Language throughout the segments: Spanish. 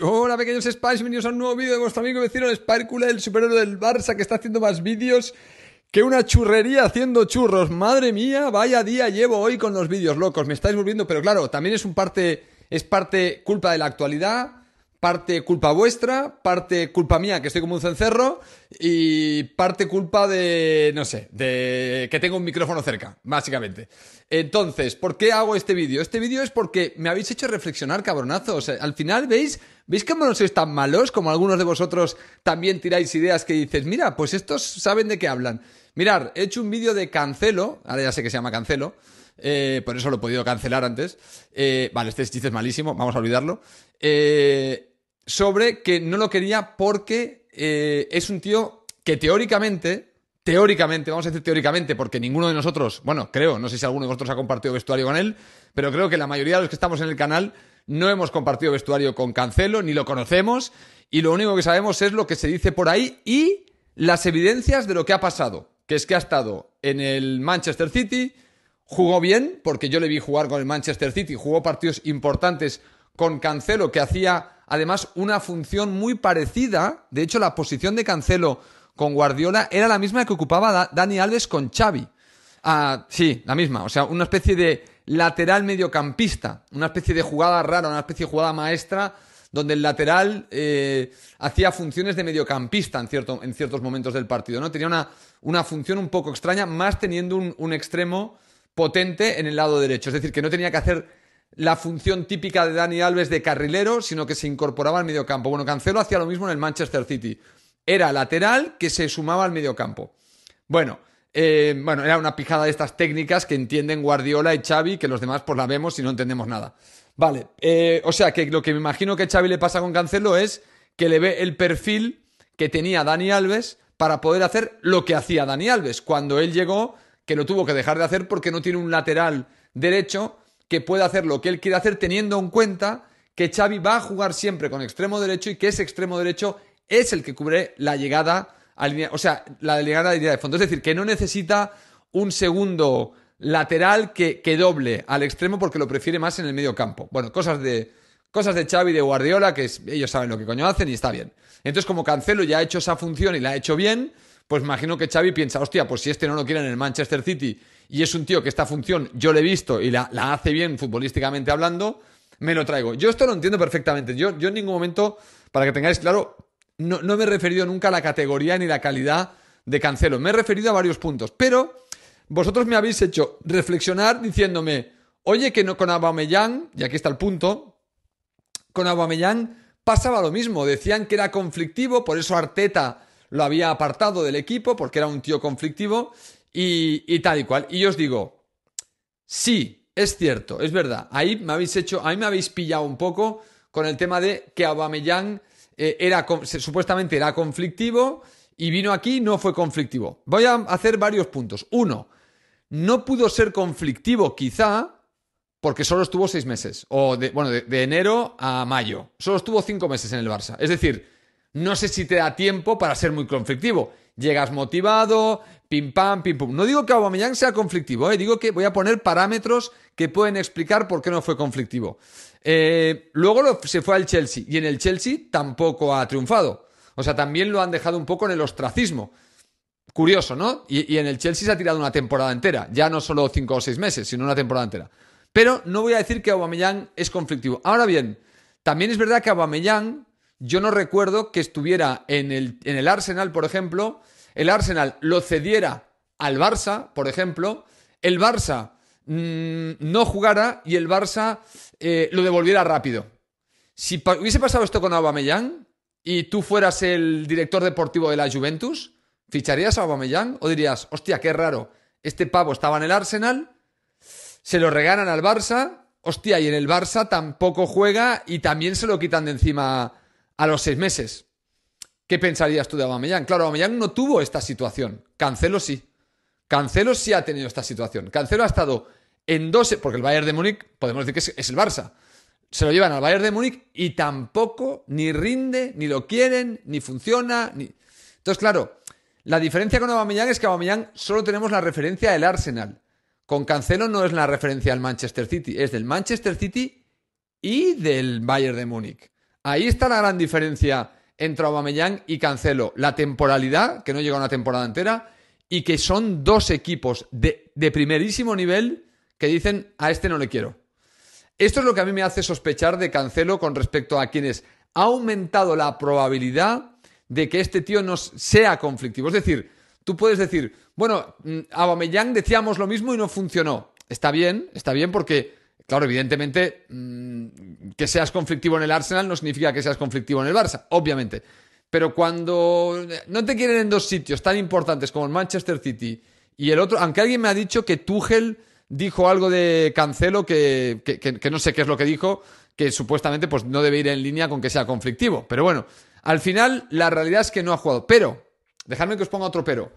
Hola pequeños Spice! bienvenidos a un nuevo vídeo de vuestro amigo vecino el el superhéroe del Barça que está haciendo más vídeos que una churrería haciendo churros. Madre mía, vaya día llevo hoy con los vídeos locos, me estáis volviendo, pero claro, también es un parte, es parte culpa de la actualidad parte culpa vuestra, parte culpa mía, que estoy como un cencerro, y parte culpa de, no sé, de que tengo un micrófono cerca, básicamente. Entonces, ¿por qué hago este vídeo? Este vídeo es porque me habéis hecho reflexionar, cabronazos. al final, ¿veis? ¿Veis cómo no sois tan malos? Como algunos de vosotros también tiráis ideas que dices, mira, pues estos saben de qué hablan. Mirad, he hecho un vídeo de Cancelo, ahora ya sé que se llama Cancelo, eh, por eso lo he podido cancelar antes. Eh, vale, este chiste es malísimo, vamos a olvidarlo. Eh, sobre que no lo quería porque eh, es un tío que teóricamente, teóricamente, vamos a decir teóricamente, porque ninguno de nosotros, bueno, creo, no sé si alguno de vosotros ha compartido vestuario con él, pero creo que la mayoría de los que estamos en el canal no hemos compartido vestuario con Cancelo, ni lo conocemos, y lo único que sabemos es lo que se dice por ahí y las evidencias de lo que ha pasado, que es que ha estado en el Manchester City, jugó bien, porque yo le vi jugar con el Manchester City, jugó partidos importantes con Cancelo, que hacía además una función muy parecida. De hecho, la posición de Cancelo con Guardiola era la misma que ocupaba Dani Alves con Xavi. Ah, sí, la misma. O sea, una especie de lateral mediocampista, una especie de jugada rara, una especie de jugada maestra, donde el lateral eh, hacía funciones de mediocampista en, cierto, en ciertos momentos del partido. ¿no? Tenía una, función un poco extraña, más teniendo un extremo potente en el lado derecho. Es decir, que no tenía que hacer la función típica de Dani Alves de carrilero, sino que se incorporaba al mediocampo. Bueno, Cancelo hacía lo mismo en el Manchester City. Era lateral que se sumaba al mediocampo. Bueno, eh, bueno, era una pijada de estas técnicas que entienden Guardiola y Xavi, que los demás pues la vemos y no entendemos nada. Vale, eh, o sea que lo que me imagino que Xavi le pasa con Cancelo es que le ve el perfil que tenía Dani Alves para poder hacer lo que hacía Dani Alves cuando él llegó, que lo tuvo que dejar de hacer porque no tiene un lateral derecho que pueda hacer lo que él quiere hacer teniendo en cuenta que Xavi va a jugar siempre con extremo derecho y que ese extremo derecho es el que cubre la llegada a línea, o sea, la llegada línea de fondo. Es decir, que no necesita un segundo lateral que, doble al extremo porque lo prefiere más en el medio campo. Bueno, cosas de, cosas de Xavi de Guardiola que ellos saben lo que coño hacen y está bien. Entonces, como Cancelo ya ha hecho esa función y la ha hecho bien, pues imagino que Xavi piensa, hostia, pues si este no lo quiere en el Manchester City y es un tío que esta función yo le he visto y la, hace bien futbolísticamente hablando, me lo traigo. Yo esto lo entiendo perfectamente. Yo, yo en ningún momento, para que tengáis claro, no, me he referido nunca a la categoría ni la calidad de Cancelo. Me he referido a varios puntos, pero vosotros me habéis hecho reflexionar diciéndome, oye, que no con Aubameyang, y aquí está el punto, con Aubameyang pasaba lo mismo. Decían que era conflictivo, por eso Arteta lo había apartado del equipo porque era un tío conflictivo y, tal y cual. Y yo os digo, sí, es cierto, es verdad. Ahí me habéis hecho, ahí me habéis pillado un poco con el tema de que Aubameyang eh, era, supuestamente era conflictivo y vino aquí, no fue conflictivo. Voy a hacer varios puntos. Uno, no pudo ser conflictivo quizá porque solo estuvo seis meses, o de, bueno, de enero a mayo, solo estuvo cinco meses en el Barça. Es decir, no sé si te da tiempo para ser muy conflictivo. Llegas motivado, pim pam, pim pum. No digo que Aubameyang sea conflictivo, eh. digo que voy a poner parámetros que pueden explicar por qué no fue conflictivo. Eh, luego se fue al Chelsea y en el Chelsea tampoco ha triunfado. O sea, también lo han dejado un poco en el ostracismo. Curioso, ¿no? Y, en el Chelsea se ha tirado una temporada entera, ya no solo cinco o seis meses, sino una temporada entera. Pero no voy a decir que Aubameyang es conflictivo. Ahora bien, también es verdad que Aubameyang yo no recuerdo que estuviera en el, Arsenal, por ejemplo, el Arsenal lo cediera al Barça, por ejemplo, el Barça mm, no jugara y el Barça eh, lo devolviera rápido. Si hubiese pasado esto con Aubameyang y tú fueras el director deportivo de la Juventus, ¿ficharías a Aubameyang o dirías, hostia, qué raro, este pavo estaba en el Arsenal, se lo regalan al Barça, hostia, y en el Barça tampoco juega y también se lo quitan de encima a los seis meses. ¿Qué pensarías tú de Aubameyang? Claro, Aubameyang no tuvo esta situación. Cancelo sí. Cancelo sí ha tenido esta situación. Cancelo ha estado en dos... Porque el Bayern de Múnich, podemos decir que es el Barça. Se lo llevan al Bayern de Múnich y tampoco ni rinde, ni lo quieren, ni funciona. Entonces, claro, la diferencia con Aubameyang es que Aubameyang solo tenemos la referencia del Arsenal. Con Cancelo no es la referencia al Manchester City, es del Manchester City y del Bayern de Múnich. Ahí está la gran diferencia entre Aubameyang y Cancelo. La temporalidad, que no llega a una temporada entera, y que son dos equipos de, primerísimo nivel que dicen a este no le quiero. Esto es lo que a mí me hace sospechar de Cancelo con respecto a quienes ha aumentado la probabilidad de que este tío no sea conflictivo. Es decir, tú puedes decir, bueno, mm, a decíamos lo mismo y no funcionó. Está bien, está bien porque Claro, evidentemente, mm, que seas conflictivo en el Arsenal no significa que seas conflictivo en el Barça, obviamente. Pero cuando no te quieren en dos sitios tan importantes como el Manchester City y el otro, aunque alguien me ha dicho que Tuchel dijo algo de Cancelo que, no sé qué es lo que dijo, que supuestamente pues, no debe ir en línea con que sea conflictivo. Pero bueno, al final la realidad es que no ha jugado. Pero, dejadme que os ponga otro pero.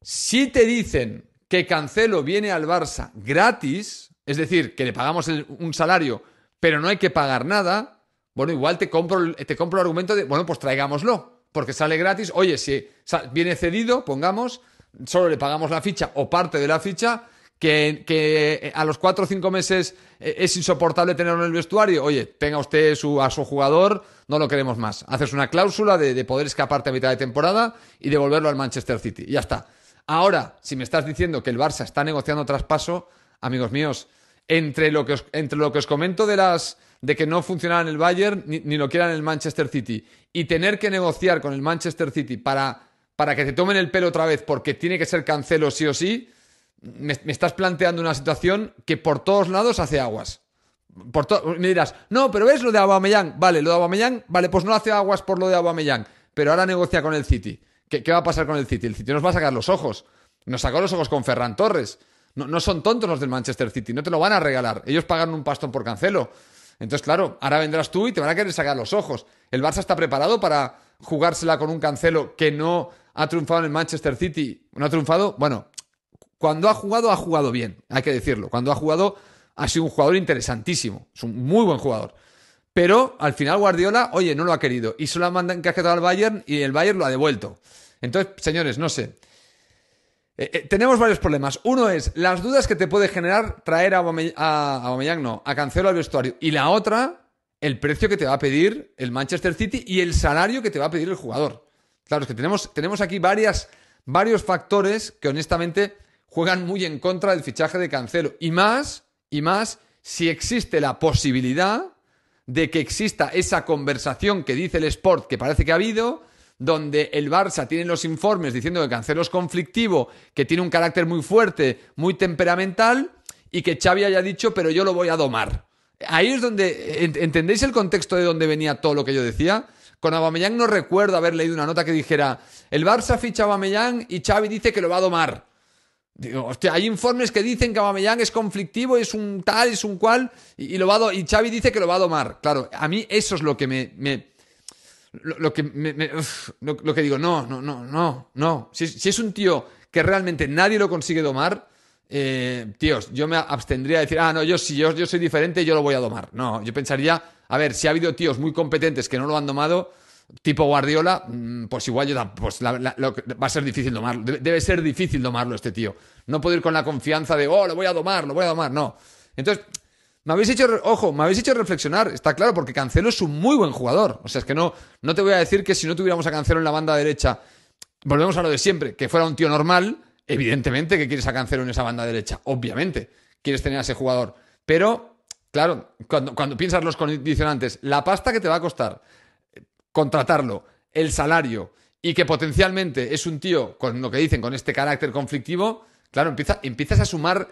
Si te dicen que Cancelo viene al Barça gratis, es decir, que le pagamos un salario, pero no hay que pagar nada, bueno, igual te compro, te compro el argumento de, bueno, pues traigámoslo, porque sale gratis. Oye, si viene cedido, pongamos, solo le pagamos la ficha o parte de la ficha, que, a los cuatro o cinco meses eh, es insoportable tenerlo en el vestuario, oye, tenga usted a su jugador, no lo queremos más. Haces una cláusula de, poder escaparte a mitad de temporada y devolverlo al Manchester City. ya está. Ahora, si me estás diciendo que el Barça está negociando traspaso, amigos míos, entre lo que os, comento de las de que no funcionara en el Bayern ni, lo quieran en el Manchester City y tener que negociar con el Manchester City para, para que te tomen el pelo otra vez porque tiene que ser cancelo sí o sí, me, estás planteando una situación que por todos lados hace aguas. Por me dirás, no, pero ves lo de Aubameyang, vale, lo de Aubameyang, vale, pues no hace aguas por lo de Aubameyang, pero ahora negocia con el City. ¿Qué, ¿Qué va a pasar con el City? El City nos va a sacar los ojos. Nos sacó los ojos con Ferran Torres. No, son tontos los del Manchester City, no te lo van a regalar. Ellos pagan un pastón por cancelo. Entonces, claro, ahora vendrás tú y te van a querer sacar los ojos. El Barça está preparado para jugársela con un cancelo que no ha triunfado en el Manchester City. No ha triunfado, bueno, cuando ha jugado, ha jugado bien, hay que decirlo. Cuando ha jugado, ha sido un jugador interesantísimo. Es un muy buen jugador. Pero al final Guardiola, oye, no lo ha querido. Y solo que mandan quedado al Bayern y el Bayern lo ha devuelto. Entonces, señores, no sé. Eh, eh, tenemos varios problemas. Uno es las dudas que te puede generar traer a, a, Cancelo al vestuario. Y la otra, el precio que te va a pedir el Manchester City y el salario que te va a pedir el jugador. Claro, es que tenemos, tenemos aquí varias, varios factores que honestamente juegan muy en contra del fichaje de Cancelo. Y más, y más, si existe la posibilidad de que exista esa conversación que dice el Sport que parece que ha habido, donde el Barça tiene los informes diciendo que Cancelo es conflictivo, que tiene un carácter muy fuerte, muy temperamental, y que Xavi haya dicho, pero yo lo voy a domar. Ahí es donde, ¿entendéis el contexto de donde venía todo lo que yo decía? Con Abameyang no recuerdo haber leído una nota que dijera, el Barça ficha a Abameyang y Xavi dice que lo va a domar. Digo, hostia, hay informes que dicen que Abameyang es conflictivo, es un tal, es un cual, y, lo va y Xavi dice que lo va a domar. Claro, a mí eso es lo que me lo, que me, lo, que digo, no, no, no, no, no. Si, es un tío que realmente nadie lo consigue domar, eh, tíos, yo me abstendría de decir, ah, no, yo si yo, yo soy diferente, yo lo voy a domar. No, yo pensaría, a ver, si ha habido tíos muy competentes que no lo han domado, tipo Guardiola, mm, pues igual yo, pues va a ser difícil domarlo. Debe, debe, ser difícil domarlo este tío. No puedo ir con la confianza de, oh, lo voy a domar, lo voy a domar. No. Entonces, me habéis hecho, ojo, me habéis hecho reflexionar, está claro, porque Cancelo es un muy buen jugador. O sea, es que no, no te voy a decir que si no tuviéramos a Cancelo en la banda derecha, volvemos a lo de siempre, que fuera un tío normal, evidentemente que quieres a Cancelo en esa banda derecha, obviamente, quieres tener a ese jugador. Pero, claro, cuando, cuando piensas los condicionantes, la pasta que te va a costar eh, contratarlo, el salario, y que potencialmente es un tío con lo que dicen, con este carácter conflictivo, claro, empiezas a sumar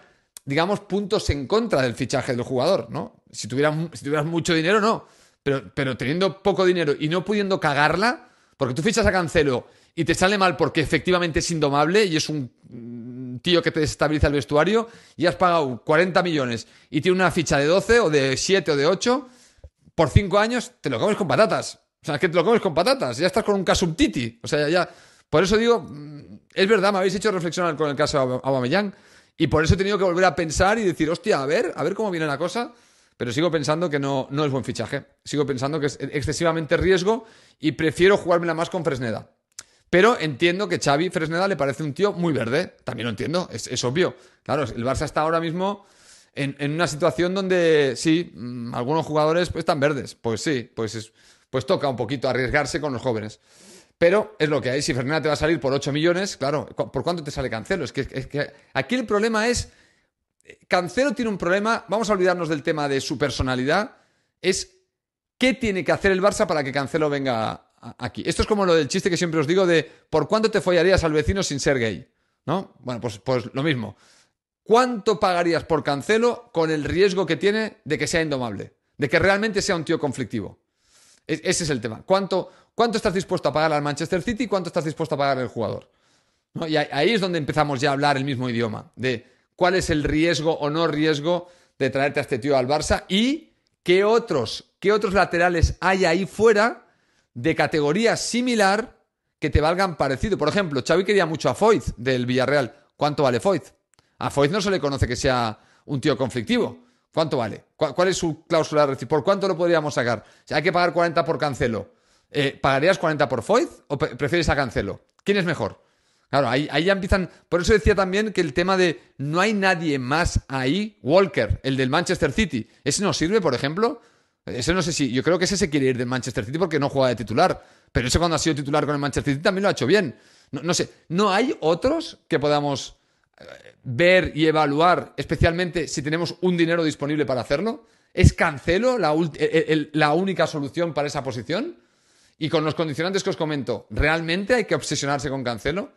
digamos, puntos en contra del fichaje del jugador, ¿no? Si tuvieras, si tuvieras mucho dinero, no. Pero, pero teniendo poco dinero y no pudiendo cagarla, porque tú fichas a Cancelo y te sale mal porque efectivamente es indomable y es un mm, tío que te desestabiliza el vestuario y has pagado 40 millones y tiene una ficha de 12 o de 7 o de 8 por 5 años, te lo comes con patatas. O sea, es que te lo comes con patatas. Ya estás con un casumtiti. O sea, ya, Por eso digo, mm, es verdad, me habéis hecho reflexionar con el caso de y por eso he tenido que volver a pensar y decir, hostia, a ver, a ver cómo viene la cosa. Pero sigo pensando que no, no es buen fichaje. Sigo pensando que es excesivamente riesgo y prefiero jugármela más con Fresneda. Pero entiendo que Xavi Fresneda le parece un tío muy verde. También lo entiendo, es, es obvio. Claro, el Barça está ahora mismo en, una situación donde sí, mm, algunos jugadores pues, están verdes. Pues sí, pues, pues toca un poquito arriesgarse con los jóvenes. Pero es lo que hay. Si Fernanda te va a salir por 8 millones, claro, ¿por cuánto te sale Cancelo? Es que, es que aquí el problema es. Cancelo tiene un problema. Vamos a olvidarnos del tema de su personalidad. Es qué tiene que hacer el Barça para que Cancelo venga aquí. Esto es como lo del chiste que siempre os digo de por cuánto te follarías al vecino sin ser gay. ¿No? Bueno, pues, pues lo mismo. ¿Cuánto pagarías por Cancelo con el riesgo que tiene de que sea indomable? De que realmente sea un tío conflictivo. E-, ese es el tema. ¿Cuánto? ¿Cuánto estás dispuesto a pagar al Manchester City y cuánto estás dispuesto a pagar al jugador? Y ahí es donde empezamos ya a hablar el mismo idioma, de cuál es el riesgo o no riesgo de traerte a este tío al Barça y qué otros, qué otros laterales hay ahí fuera de categoría similar que te valgan parecido. Por ejemplo, Xavi quería mucho a Foyt del Villarreal. ¿Cuánto vale Foyt? A Foyt no se le conoce que sea un tío conflictivo. ¿Cuánto vale? ¿Cuál es su cláusula de ¿Por cuánto lo podríamos sacar? hay que pagar 40 por cancelo. Eh, ¿pagarías 40 por Foyth o prefieres a Cancelo? ¿Quién es mejor? Claro, ahí, ya empiezan. Por eso decía también que el tema de no hay nadie más ahí, Walker, el del Manchester City, ese no sirve, por ejemplo. Ese no sé si. Yo creo que ese se quiere ir del Manchester City porque no juega de titular. Pero ese cuando ha sido titular con el Manchester City también lo ha hecho bien. No, sé. ¿No hay otros que podamos eh, ver y evaluar, especialmente si tenemos un dinero disponible para hacerlo? ¿Es cancelo la única solución para esa posición? Y con los condicionantes que os comento, ¿realmente hay que obsesionarse con Cancelo?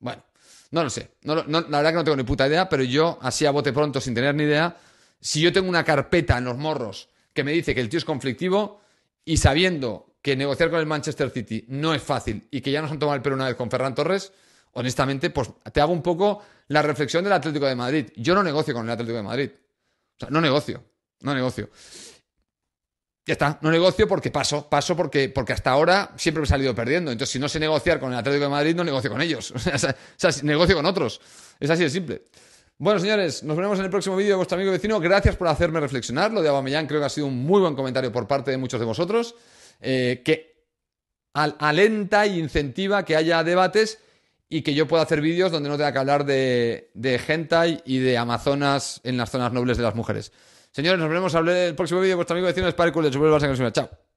Bueno, no lo sé. la verdad que no tengo ni puta idea, pero yo, así a bote pronto, sin tener ni idea, si yo tengo una carpeta en los morros que me dice que el tío es conflictivo y sabiendo que negociar con el Manchester City no es fácil y que ya nos han tomado el pelo una vez con Ferran Torres, honestamente, pues te hago un poco la reflexión del Atlético de Madrid. Yo no negocio con el Atlético de Madrid. O sea, no negocio, no negocio ya está, no negocio porque paso, paso porque, porque hasta ahora siempre me he salido perdiendo. Entonces, si no sé negociar con el Atlético de Madrid, no negocio con ellos. O sea, negocio con otros. Es así de simple. Bueno, señores, nos veremos en el próximo vídeo de vuestro amigo vecino. Gracias por hacerme reflexionar. Lo de Abamellán creo que ha sido un muy buen comentario por parte de muchos de vosotros, eh, que alenta e incentiva que haya debates y que yo pueda hacer vídeos donde no tenga que hablar de, de y de amazonas en las zonas nobles de las mujeres. Señores, nos veremos el próximo vídeo de vuestro amigo vecino Sparkle de Super Barça Chao.